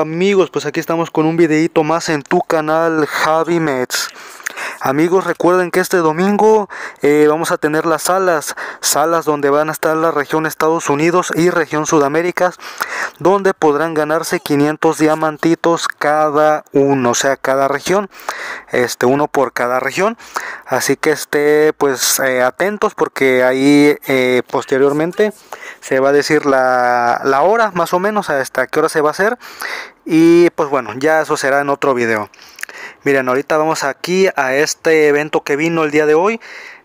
amigos, pues aquí estamos con un videito más en tu canal Javi Mets. Amigos, recuerden que este domingo eh, vamos a tener las salas, salas donde van a estar la región Estados Unidos y región Sudamérica donde podrán ganarse 500 diamantitos cada uno, o sea, cada región, este, uno por cada región. Así que esté pues eh, atentos porque ahí eh, posteriormente se va a decir la, la hora más o menos, hasta qué hora se va a hacer. Y pues bueno, ya eso será en otro video. Miren, ahorita vamos aquí a este evento que vino el día de hoy.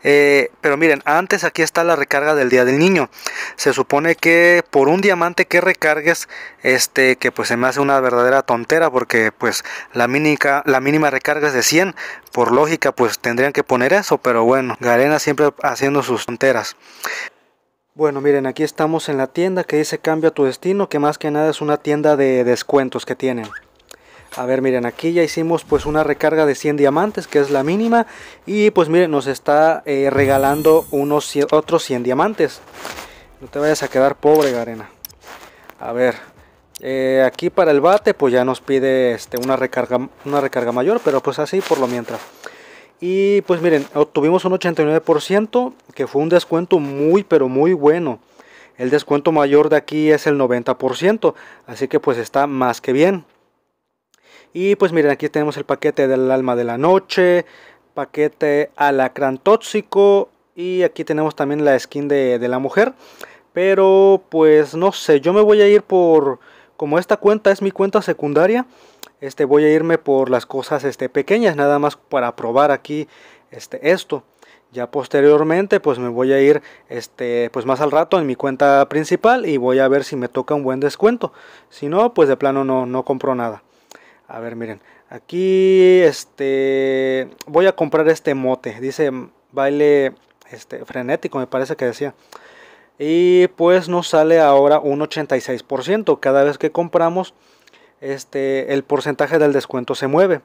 Eh, pero miren, antes aquí está la recarga del Día del Niño. Se supone que por un diamante que recargues, este, que pues se me hace una verdadera tontera porque pues la, la mínima recarga es de 100. Por lógica pues tendrían que poner eso, pero bueno, Garena siempre haciendo sus tonteras. Bueno, miren, aquí estamos en la tienda que dice Cambia tu destino, que más que nada es una tienda de descuentos que tienen. A ver, miren, aquí ya hicimos pues una recarga de 100 diamantes, que es la mínima. Y pues miren, nos está eh, regalando unos otros 100 diamantes. No te vayas a quedar pobre, Garena. A ver, eh, aquí para el bate pues ya nos pide este, una, recarga, una recarga mayor, pero pues así por lo mientras. Y pues miren, obtuvimos un 89%, que fue un descuento muy, pero muy bueno. El descuento mayor de aquí es el 90%, así que pues está más que bien. Y pues miren, aquí tenemos el paquete del alma de la noche, paquete alacrán tóxico y aquí tenemos también la skin de, de la mujer. Pero pues no sé, yo me voy a ir por, como esta cuenta es mi cuenta secundaria, este, voy a irme por las cosas este, pequeñas, nada más para probar aquí este, esto. Ya posteriormente, pues me voy a ir este, pues más al rato en mi cuenta principal y voy a ver si me toca un buen descuento. Si no, pues de plano no, no compro nada. A ver, miren. Aquí este voy a comprar este mote. Dice baile este frenético, me parece que decía. Y pues nos sale ahora un 86%. Cada vez que compramos, este, el porcentaje del descuento se mueve.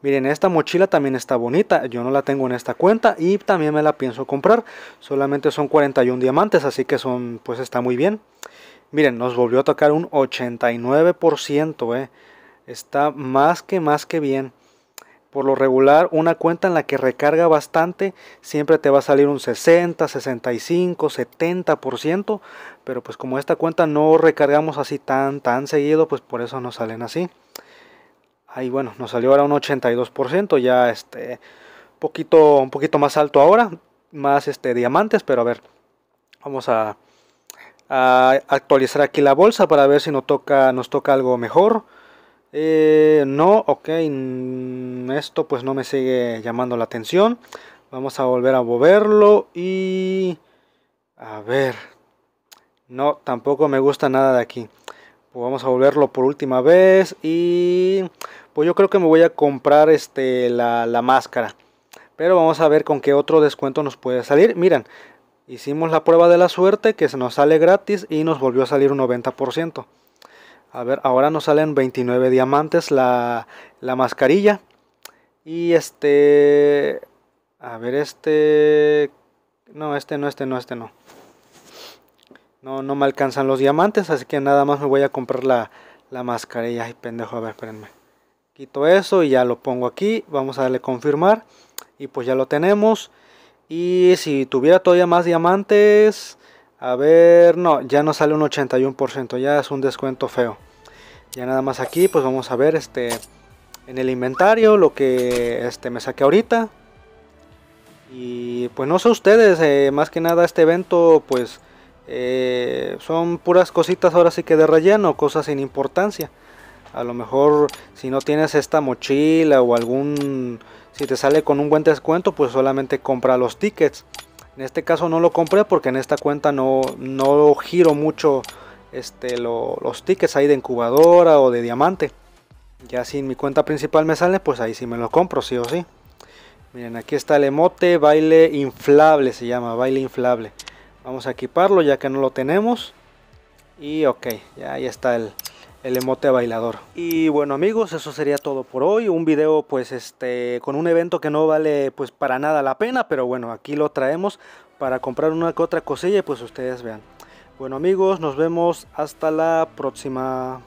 Miren, esta mochila también está bonita. Yo no la tengo en esta cuenta y también me la pienso comprar. Solamente son 41 diamantes, así que son, pues está muy bien. Miren, nos volvió a tocar un 89%. Eh está más que más que bien. Por lo regular, una cuenta en la que recarga bastante siempre te va a salir un 60, 65, 70%, pero pues como esta cuenta no recargamos así tan tan seguido, pues por eso nos salen así. Ahí bueno, nos salió ahora un 82%, ya este poquito un poquito más alto ahora, más este diamantes, pero a ver. Vamos a, actualizar aquí la bolsa para ver si nos toca nos toca algo mejor. Eh, no, ok, mm, esto pues no me sigue llamando la atención. Vamos a volver a moverlo y... A ver. No, tampoco me gusta nada de aquí. Pues vamos a volverlo por última vez y... Pues yo creo que me voy a comprar este, la, la máscara. Pero vamos a ver con qué otro descuento nos puede salir. Miren, hicimos la prueba de la suerte que se nos sale gratis y nos volvió a salir un 90%. A ver, ahora nos salen 29 diamantes la, mascarilla. Y este... A ver, este... No, este no, este no, este no. No, no me alcanzan los diamantes, así que nada más me voy a comprar la, la mascarilla. Ay, pendejo, a ver, espérenme. Quito eso y ya lo pongo aquí. Vamos a darle confirmar. Y pues ya lo tenemos. Y si tuviera todavía más diamantes... A ver, no, ya no sale un 81%, ya es un descuento feo ya nada más aquí pues vamos a ver este en el inventario lo que este me saqué ahorita y pues no sé ustedes eh, más que nada este evento pues eh, son puras cositas ahora sí que de relleno cosas sin importancia a lo mejor si no tienes esta mochila o algún si te sale con un buen descuento pues solamente compra los tickets en este caso no lo compré porque en esta cuenta no no giro mucho este, los tickets ahí de incubadora o de diamante. Ya si en mi cuenta principal me sale, pues ahí sí me lo compro, sí o sí. Miren, aquí está el emote, baile inflable se llama, baile inflable. Vamos a equiparlo ya que no lo tenemos. Y ok, ya ahí está el, el emote bailador. Y bueno amigos, eso sería todo por hoy. Un video pues este con un evento que no vale pues para nada la pena, pero bueno, aquí lo traemos para comprar una que otra cosilla y pues ustedes vean. Bueno amigos, nos vemos hasta la próxima.